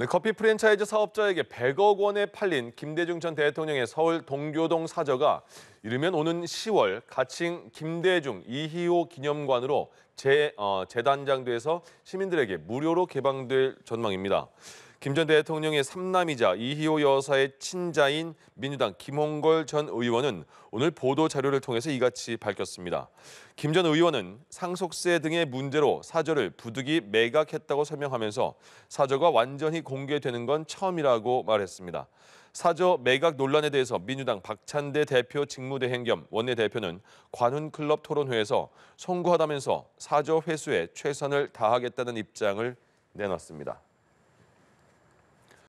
네, 커피 프랜차이즈 사업자에게 100억 원에 팔린 김대중 전 대통령의 서울 동교동 사저가 이르면 오는 10월 가칭 김대중 이희호 기념관으로 재, 어, 재단장돼서 시민들에게 무료로 개방될 전망입니다. 김전 대통령의 삼남이자 이희호 여사의 친자인 민주당 김홍걸 전 의원은 오늘 보도 자료를 통해서 이같이 밝혔습니다. 김 전 의원은 상속세 등의 문제로 사저를 부득이 매각했다고 설명하면서 사저가 완전히 공개되는 건 처음이라고 말했습니다. 사저 매각 논란에 대해서 민주당 박찬대 대표 직무대행 겸 원내대표는 관훈클럽 토론회에서 송구하다면서 사저 회수에 최선을 다하겠다는 입장을 내놨습니다.